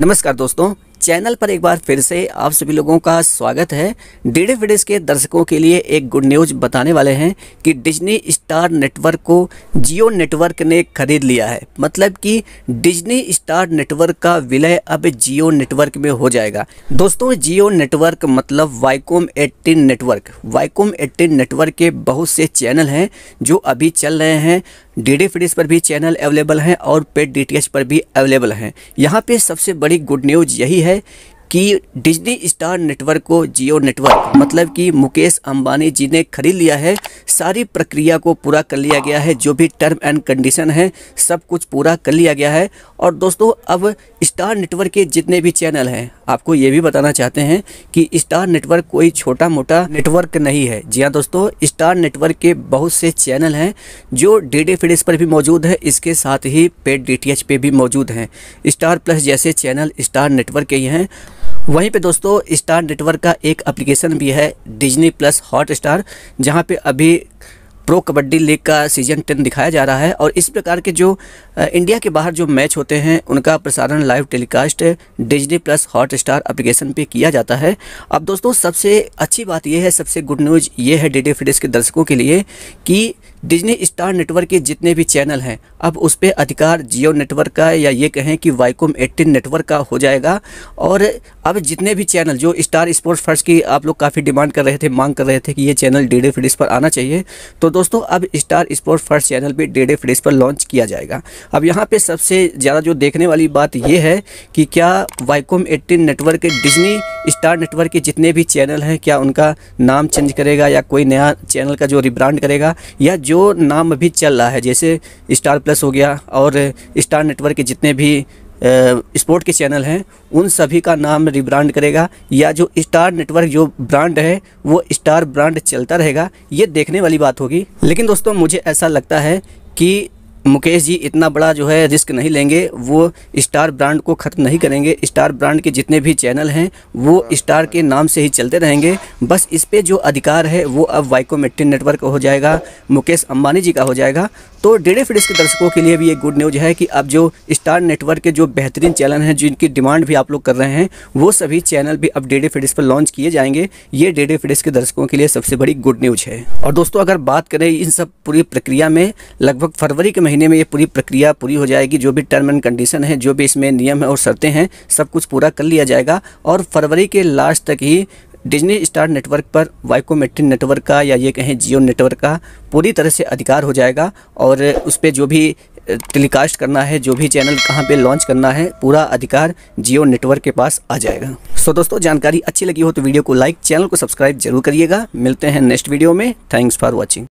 नमस्कार दोस्तों चैनल पर एक बार फिर से आप सभी लोगों का स्वागत है डीडी वीडियोस के दर्शकों के लिए एक गुड न्यूज बताने वाले हैं कि डिज्नी स्टार नेटवर्क को जियो नेटवर्क ने खरीद लिया है मतलब कि डिज्नी स्टार नेटवर्क का विलय अब जियो नेटवर्क में हो जाएगा दोस्तों जियो नेटवर्क मतलब Viacom eighteen network Viacom eighteen network के बहुत से चैनल हैं जो अभी चल रहे हैं डी फ्रीज पर भी चैनल अवेलेबल हैं और पेड डी पर भी अवेलेबल हैं यहाँ पे सबसे बड़ी गुड न्यूज़ यही है कि डिजनी स्टार नेटवर्क को जियो नेटवर्क मतलब कि मुकेश अंबानी जी ने खरीद लिया है सारी प्रक्रिया को पूरा कर लिया गया है जो भी टर्म एंड कंडीशन है सब कुछ पूरा कर लिया गया है और दोस्तों अब स्टार नेटवर्क के जितने भी चैनल हैं आपको ये भी बताना चाहते हैं कि स्टार नेटवर्क कोई छोटा मोटा नेटवर्क नहीं है जी हाँ दोस्तों स्टार नेटवर्क के बहुत से चैनल हैं जो डी डी फिडिस पर भी मौजूद है इसके साथ ही पेड डी टी एच पे भी मौजूद हैं स्टार प्लस जैसे चैनल स्टार नेटवर्क के ही हैं वहीं पे दोस्तों स्टार नेटवर्क का एक एप्लीकेशन भी है डिजनी प्लस हॉट स्टार जहाँ पे अभी प्रो कबड्डी लीग का सीजन टेन दिखाया जा रहा है और इस प्रकार के जो इंडिया के बाहर जो मैच होते हैं उनका प्रसारण live telecast Disney Plus Hotstar application पर किया जाता है अब दोस्तों सबसे अच्छी बात यह है सबसे गुड न्यूज़ ये है डी डी के दर्शकों के लिए कि डिजनी स्टार नेटवर्क के जितने भी चैनल हैं अब उस पर अधिकार जियो नेटवर्क का या ये कहें कि वाईकॉम एट्टीन नेटवर्क का हो जाएगा और अब जितने भी चैनल जो स्टार स्पोर्ट्स फर्स्ट की आप लोग काफ़ी डिमांड कर रहे थे मांग कर रहे थे कि ये चैनल डेडे फ्लिक्स पर आना चाहिए तो दोस्तों अब स्टार स्पोर्ट्स फर्स्ट चैनल भी डेडे फ्लिक्स पर लॉन्च किया जाएगा अब यहाँ पर सबसे ज़्यादा जो देखने वाली बात यह है कि क्या Viacom eighteen network Disney Star network के जितने भी चैनल हैं क्या उनका नाम चेंज करेगा या कोई नया चैनल का जो रिब्रांड करेगा या जो नाम अभी चल रहा है जैसे स्टार प्लस हो गया और स्टार नेटवर्क के जितने भी स्पोर्ट के चैनल हैं उन सभी का नाम रिब्रांड करेगा या जो स्टार नेटवर्क जो ब्रांड है वो स्टार ब्रांड चलता रहेगा ये देखने वाली बात होगी लेकिन दोस्तों मुझे ऐसा लगता है कि मुकेश जी इतना बड़ा जो है रिस्क नहीं लेंगे वो स्टार ब्रांड को ख़त्म नहीं करेंगे स्टार ब्रांड के जितने भी चैनल हैं वो स्टार के नाम से ही चलते रहेंगे बस इस पर जो अधिकार है वो अब वाइकोमेट्रिन नेटवर्क हो जाएगा मुकेश अंबानी जी का हो जाएगा तो डेढ़ फिडिस के दर्शकों के लिए भी ये गुड न्यूज है कि अब जो स्टार नेटवर्क के जो बेहतरीन चैनल हैं जिनकी डिमांड भी आप लोग कर रहे हैं वो सभी चैनल भी अब डेडे फिडिस पर लॉन्च किए जाएंगे ये डेडे फिडिस के दर्शकों के लिए सबसे बड़ी गुड न्यूज है और दोस्तों अगर बात करें इन सब पूरी प्रक्रिया में लगभग फरवरी के महीने महीने में ये पूरी प्रक्रिया पूरी हो जाएगी जो भी टर्म एंड कंडीशन है जो भी इसमें नियम है और शर्तें हैं सब कुछ पूरा कर लिया जाएगा और फरवरी के लास्ट तक ही डिजनी स्टार नेटवर्क पर वाइकोमेट्रिन नेटवर्क का या ये कहें जियो नेटवर्क का पूरी तरह से अधिकार हो जाएगा और उस पर जो भी टेलीकास्ट करना है जो भी चैनल कहाँ पे लॉन्च करना है पूरा अधिकार जियो नेटवर्क के पास आ जाएगा सो so दोस्तों जानकारी अच्छी लगी हो तो वीडियो को लाइक चैनल को सब्सक्राइब जरूर करिएगा मिलते हैं नेक्स्ट वीडियो में थैंक्स फॉर वॉचिंग